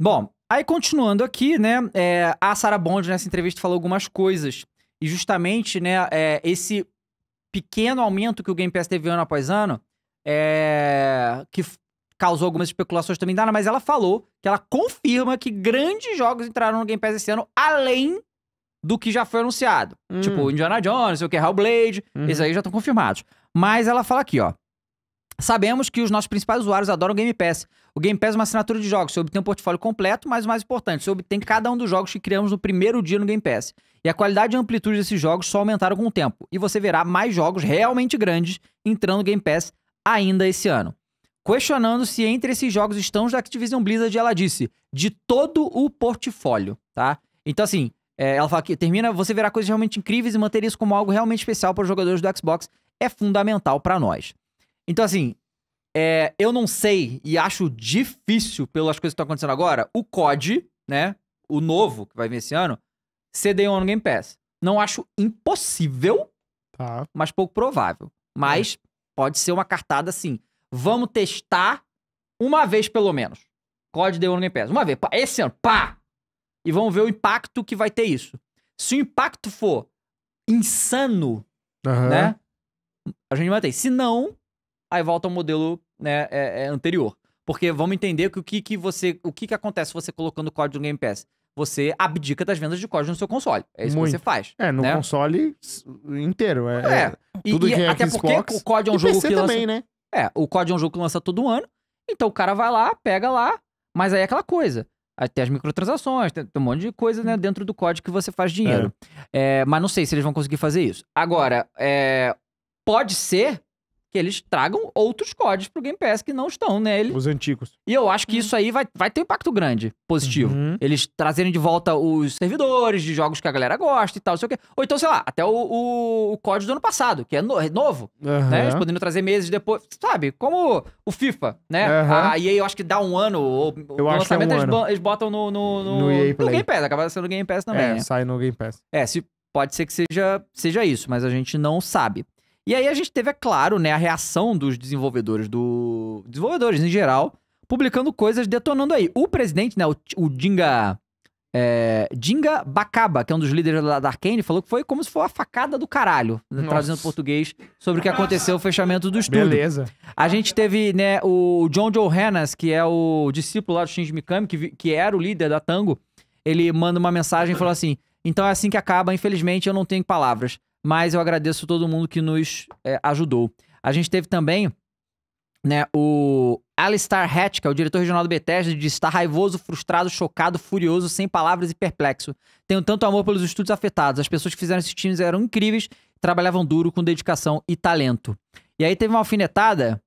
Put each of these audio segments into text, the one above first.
Bom, aí continuando aqui, né? É, a Sarah Bond nessa entrevista falou algumas coisas. E justamente, né, é, esse pequeno aumento que o Game Pass teve ano após ano, é, que causou algumas especulações também da mas ela falou que ela confirma que grandes jogos entraram no Game Pass esse ano, além do que já foi anunciado. Hum. Tipo, Indiana Jones, o que, Hellblade, uhum. esses aí já estão confirmados. Mas ela fala aqui, ó. Sabemos que os nossos principais usuários adoram Game Pass, o Game Pass é uma assinatura de jogos, você obtém um portfólio completo, mas o mais importante, você obtém cada um dos jogos que criamos no primeiro dia no Game Pass. E a qualidade e amplitude desses jogos só aumentaram com o tempo, e você verá mais jogos realmente grandes entrando no Game Pass ainda esse ano. Questionando se entre esses jogos estão os da Activision Blizzard, ela disse, de todo o portfólio, tá? Então assim, é, ela fala que termina, você verá coisas realmente incríveis e manter isso como algo realmente especial para os jogadores do Xbox é fundamental para nós. Então, assim, é, eu não sei e acho difícil, pelas coisas que estão acontecendo agora, o COD, né? O novo que vai vir esse ano, ser Day One Game Pass. Não acho impossível, tá. mas pouco provável. Mas é. pode ser uma cartada assim. Vamos testar uma vez pelo menos. COD Day One Game Pass. Uma vez, esse ano, pá! E vamos ver o impacto que vai ter isso. Se o impacto for insano, uhum. né? A gente vai ter. Se não, aí volta ao modelo né, é, é anterior. Porque vamos entender que o que, que você. O que, que acontece você colocando o código no Game Pass? Você abdica das vendas de código no seu console. É isso Muito. que você faz. É, no né? console inteiro. É, é. é. E, tudo e, que é até Xbox. porque o código é um jogo PC que lança. né? É, o código é um jogo que lança todo ano. Então o cara vai lá, pega lá, mas aí é aquela coisa. Até as microtransações, tem um monte de coisa né, dentro do código que você faz dinheiro. É. É, mas não sei se eles vão conseguir fazer isso. Agora, é, pode ser que eles tragam outros códigos pro Game Pass que não estão nele. Os antigos. E eu acho que hum. isso aí vai, vai ter um impacto grande, positivo. Uhum. Eles trazerem de volta os servidores de jogos que a galera gosta e tal, não sei o quê. Ou então, sei lá, até o, o, o código do ano passado, que é, no, é novo, uhum. né? Eles podendo trazer meses depois, sabe? Como o FIFA, né? Uhum. A EA eu acho que dá um ano, ou eu acho é lançamento é um eles, eles, botam no, no, no, no, EA Play. no Game Pass, acaba sendo no Game Pass também. É, né? sai no Game Pass. É, se, pode ser que seja, seja isso, mas a gente não sabe. E aí a gente teve, é claro, né, a reação dos desenvolvedores do. Desenvolvedores em geral, publicando coisas detonando aí. O presidente, né, o, o Dinga. É, Dinga Bacaba, que é um dos líderes da, da Arkane, falou que foi como se fosse uma facada do caralho, né, traduzindo português, sobre o que aconteceu o fechamento do estúdio. Beleza. A gente teve, né, o John Johannes, que é o discípulo lá do Shinji Mikami, que, que era o líder da Tango, ele manda uma mensagem e falou assim, então é assim que acaba, infelizmente eu não tenho palavras mas eu agradeço todo mundo que nos é, ajudou. A gente teve também né, o Alistair Hatch, que é o diretor regional do Bethesda, diz estar raivoso, frustrado, chocado, furioso, sem palavras e perplexo. Tenho tanto amor pelos estudos afetados. As pessoas que fizeram esses times eram incríveis, trabalhavam duro, com dedicação e talento. E aí teve uma alfinetada,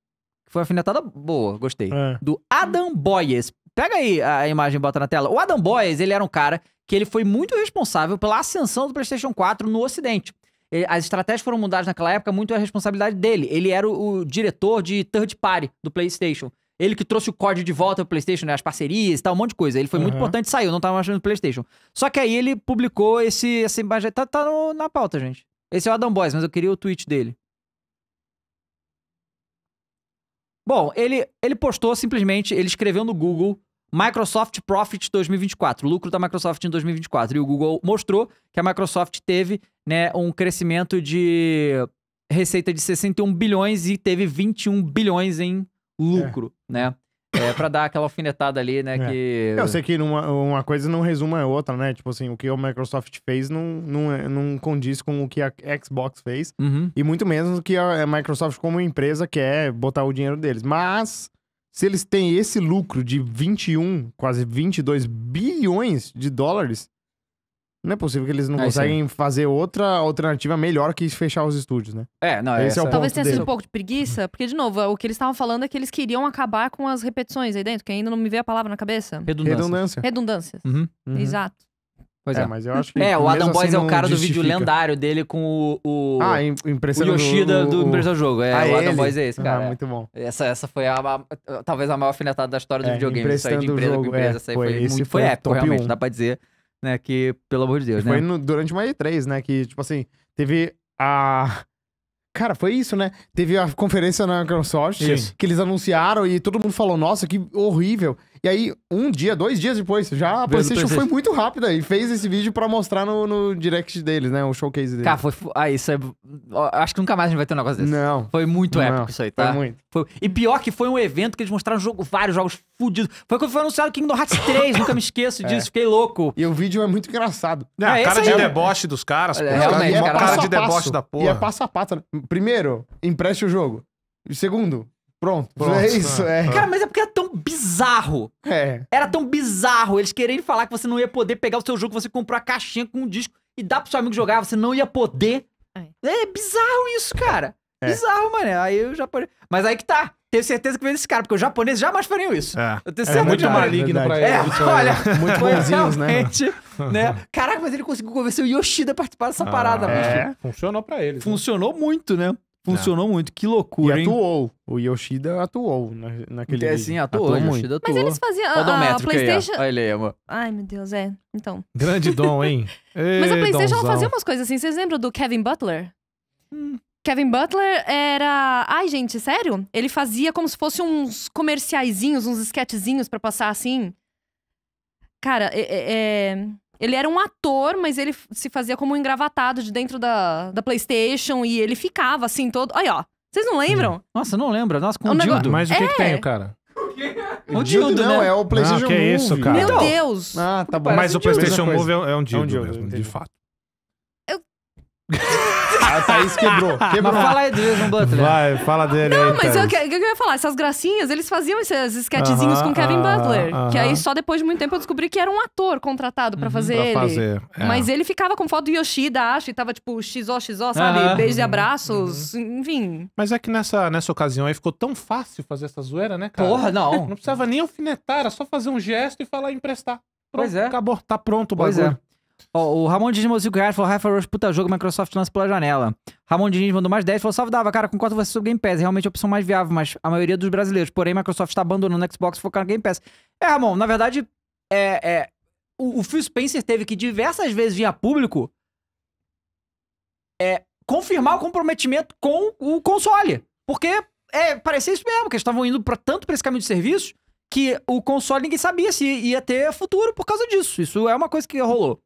que foi uma alfinetada boa, gostei, é. do Adam Boyes. Pega aí a imagem e bota na tela. O Adam Boyes, ele era um cara que ele foi muito responsável pela ascensão do PlayStation 4 no Ocidente as estratégias foram mudadas naquela época, muito é responsabilidade dele. Ele era o, o, diretor de third party do PlayStation. Ele que trouxe o código de volta pro PlayStation, né? as parcerias e tal, um monte de coisa. Ele foi uhum. muito importante, saiu, não tava mais no PlayStation. Só que aí ele publicou esse essa Tá, tá no, na pauta, gente. Esse é o Adam Boys, mas eu queria o tweet dele. Bom, ele, ele postou simplesmente, ele escreveu no Google Microsoft Profit 2024, lucro da Microsoft em 2024. E o Google mostrou que a Microsoft teve né, um crescimento de receita de 61 bilhões e teve 21 bilhões em lucro, é. né? É, pra dar aquela alfinetada ali, né? É. Que... Eu sei que numa, uma coisa não resuma a outra, né? Tipo assim, o que a Microsoft fez não, não, é, não condiz com o que a Xbox fez. Uhum. E muito menos o que a Microsoft, como empresa, quer botar o dinheiro deles. Mas se eles têm esse lucro de 21, quase 22 bilhões de dólares, não é possível que eles não é, conseguem fazer outra alternativa melhor que fechar os estúdios, né? É, não, Esse é essa... é o Talvez tenha sido um pouco de preguiça, porque, de novo, é o que eles estavam falando é que eles queriam acabar com as repetições aí dentro, que ainda não me veio a palavra na cabeça. Redundância. Redundâncias. Redundâncias. Uhum, uhum. Exato. Pois é, é, mas eu acho que. É, o Adam Boys é assim é o cara do vídeo lendário dele com o. o ah, impressão o Yoshida do, o, do Impressão Jogo. É, ah, o é Adam Boys é esse, ah, cara. Ah, muito bom. Essa, essa foi a, a, talvez a maior afinetada da história do é, videogame. Isso aí de empresa jogo, empresa. É, essa aí foi, foi, muito, foi épico, realmente, 1. dá pra dizer. Né, que, pelo amor de Deus, foi né? Foi durante uma E3, né? Que, tipo assim, teve a. Cara, foi isso, né? Teve a conferência na Microsoft isso. que eles anunciaram e todo mundo falou: nossa, que horrível. E aí, um dia, dois dias depois, já a PlayStation, PlayStation, foi muito rápida e fez esse vídeo pra mostrar no, no direct deles, né? O showcase deles. Cara, foi. Ah, isso é. Acho que nunca mais a gente vai ter um negócio desse. Não. Foi muito não, épico isso aí, tá? Foi muito. Foi... E pior que foi um evento que eles mostraram jogo, vários jogos fodidos. Foi quando foi anunciado Kingdom Hearts 3, nunca me esqueço é. disso, é. fiquei louco. E o vídeo é muito engraçado. é, a é cara de deboche dos caras, é, pô. Cara, cara, cara de deboche da porra. E é passo a passo. É né? Primeiro, empreste o jogo. Segundo, Pronto. Pronto. É isso, é. Cara, mas é porque é bizarro. É. Era tão bizarro eles quererem falar que você não ia poder pegar o seu jogo, você comprou a caixinha com um disco e dá pro seu amigo jogar, você não ia poder. É, é bizarro isso, cara. É. Bizarro, mano. Aí o japonês. Mas aí que tá. Tenho certeza que veio desse cara, porque os japoneses jamais fariam isso. É. Eu tenho é certeza. É muito maligno pra é, ele. É, olha, muito bonzinhos, né? né? Caraca, mas ele conseguiu convencer o Yoshida a participar dessa ah, parada, É. Funcionou pra ele. Né? Funcionou né? muito, né? Funcionou muito, que loucura, e atuou. Hein? O Yoshida atuou na, naquele é, Sim, atuou, atuou Yoshida atuou. Mas eles faziam a, a, Playstation... Aí, ó. aí, Ai, meu Deus, é. Então... Grande dom, hein? Mas a Playstation, ela fazia umas coisas assim. Vocês lembram do Kevin Butler? Hum. Kevin Butler era. Ai, gente, sério? Ele fazia como se fosse uns comerciaizinhos, uns sketchzinhos para passar assim. Cara, é, é, é ele era um ator, mas ele se fazia como um engravatado de dentro da, da PlayStation e ele ficava assim todo. Aí, ó. Vocês não lembram? Hum. Nossa, não lembro. Nossa, com é o, o negócio... dildo. Mas o que, é. que tem, cara? O dildo, dildo não, né? é o PlayStation ah, que Move. É isso, cara. Meu então, Deus. Ah, tá bom. Mas o PlayStation Move é, é um dildo, é um dildo mesmo, de fato. Eu... A Thaís quebrou. quebrou. Mas fala aí do Jason Butler. Vai, fala dele Não, aí, mas o que, eu, eu ia falar? Essas gracinhas, eles faziam esses sketchzinhos uh -huh, com Kevin uh -huh, Butler. Uh -huh. Que aí só depois de muito tempo eu descobri que era um ator contratado pra uhum. fazer pra ele. Fazer, é. Mas ele ficava com foto do Yoshida, acho, e tava tipo XO, XO, sabe? Beijos e uhum. abraços, uhum. enfim. Mas é que nessa, nessa ocasião aí ficou tão fácil fazer essa zoeira, né, cara? Porra, não. Não precisava nem alfinetar, era só fazer um gesto e falar emprestar. Pronto, pois é. Acabou, tá pronto o bagulho. Pois é o Ramon Diniz mandou 5 reais, falou, Rafa Rush, puta jogo, Microsoft lança pela janela. Ramon Diniz mandou mais 10, falou, salve Dava, cara, concordo com você sobre Game Pass, é realmente a opção mais viável, mas a maioria dos brasileiros, porém, Microsoft está abandonando o Xbox e focando no Game Pass. É, Ramon, na verdade, é, é, o, o Phil Spencer teve que diversas vezes vir a público é, confirmar o comprometimento com o console, porque é, parecia isso mesmo, que eles estavam indo pra, tanto para esse caminho de serviço que o console ninguém sabia se ia ter futuro por causa disso. Isso é uma coisa que rolou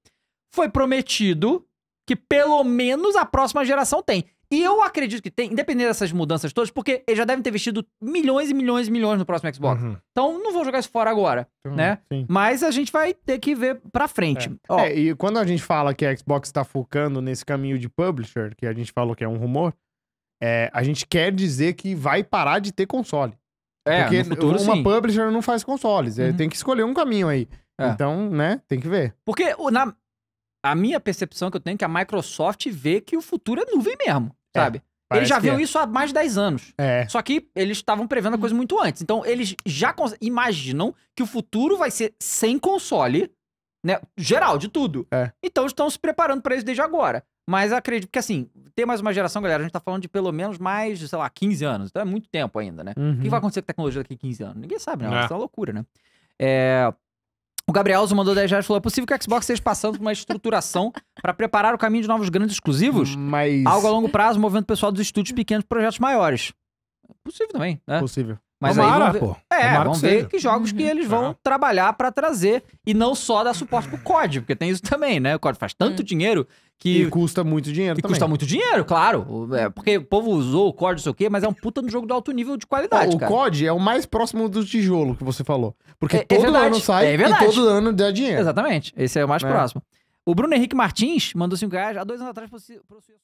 foi prometido que pelo menos a próxima geração tem. E eu acredito que tem, independente dessas mudanças todas, porque eles já devem ter investido milhões e milhões e milhões no próximo Xbox. Uhum. Então não vou jogar isso fora agora, uhum, né? Sim. Mas a gente vai ter que ver pra frente. É. Ó, é, e quando a gente fala que a Xbox está focando nesse caminho de publisher, que a gente falou que é um rumor, é, a gente quer dizer que vai parar de ter console. É, porque futuro, uma sim. publisher não faz consoles, é, uhum. tem que escolher um caminho aí. É. Então, né, tem que ver. Porque na, a minha percepção que eu tenho é que a Microsoft vê que o futuro é nuvem mesmo, é, sabe? Eles já viram é. isso há mais de 10 anos. É. Só que eles estavam prevendo a coisa muito antes. Então, eles já imaginam que o futuro vai ser sem console, né? Geral, de tudo. É. Então, estão se preparando para isso desde agora. Mas acredito que, assim, ter mais uma geração, galera, a gente tá falando de pelo menos mais, sei lá, 15 anos. Então é muito tempo ainda, né? Uhum. O que uhum. vai acontecer com a tecnologia daqui a 15 anos? Ninguém sabe, né? É. Isso é uma loucura, né? É... O Gabriel mandou 10 reais e falou: é possível que o Xbox esteja passando por uma estruturação para preparar o caminho de novos grandes exclusivos? Mas. Algo a longo prazo, movendo o pessoal dos estúdios pequenos para projetos maiores. Possível também, né? Possível. Mas Tomara, aí vamos ver, pô. É, vamos que ver que jogos que eles vão uhum. trabalhar para trazer e não só dar suporte pro COD, porque tem isso também, né? O COD faz tanto uhum. dinheiro que e custa muito dinheiro e também. custa muito dinheiro, claro. É, porque o povo usou o COD, não sei o quê, mas é um puta no jogo de alto nível de qualidade, O, cara. COD é o mais próximo do tijolo que você falou, porque é, é todo é ano sai é e todo ano dá dinheiro. Exatamente. Esse é o mais é. próximo. O Bruno Henrique Martins mandou 5 reais há dois anos atrás possuía